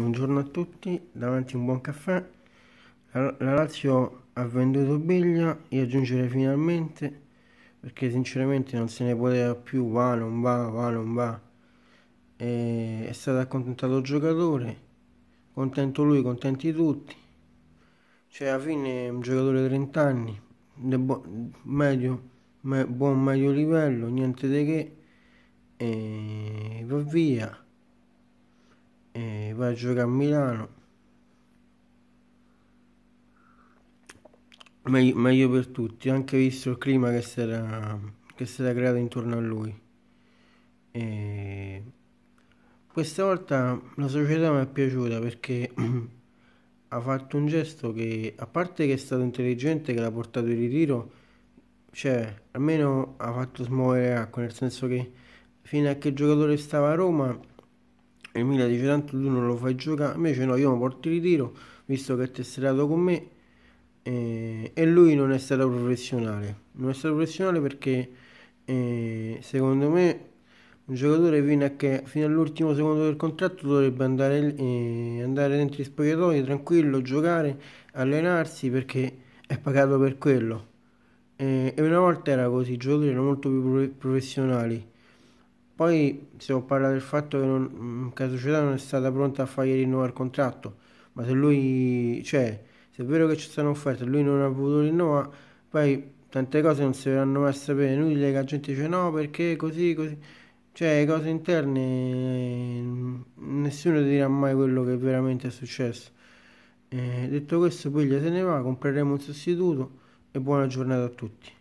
Buongiorno a tutti, davanti un buon caffè. La Lazio ha venduto Biglia, io aggiungerei finalmente, perché sinceramente non se ne poteva più, va, non va, va, non va. E è stato accontentato il giocatore, contento lui, contenti tutti. Cioè alla fine è un giocatore di 30 anni, buon, medio, me, buon medio livello, niente di che, e va via va a giocare a Milano. Meglio, meglio per tutti, anche visto il clima che si era, che si era creato intorno a lui. E questa volta la società mi è piaciuta perché ha fatto un gesto che, a parte che è stato intelligente, che l'ha portato in ritiro, cioè almeno ha fatto smuovere acqua, nel senso che fino a che il giocatore stava a Roma e Emilia dice tanto tu non lo fai giocare, invece no, io mi porto il ritiro, visto che è tesserato con me eh, e lui non è stato professionale. Non è stato professionale perché eh, secondo me un giocatore fino, all'ultimo secondo del contratto dovrebbe andare, eh, andare dentro gli spogliatoi tranquillo, giocare, allenarsi perché è pagato per quello. Eh, e una volta era così, i giocatori erano molto più professionali. Poi si non parla del fatto che, non, mm, la società non è stata pronta a fargli rinnovare il contratto, ma se lui, cioè, se è vero che ci stanno offerte e lui non ha voluto rinnovare, poi tante cose non si verranno mai a sapere, Lui inutile che la gente dice no perché così, così, cioè cose interne mm, nessuno dirà mai quello che veramente è successo. Eh, detto questo, Puglia se ne va, compreremo un sostituto e buona giornata a tutti.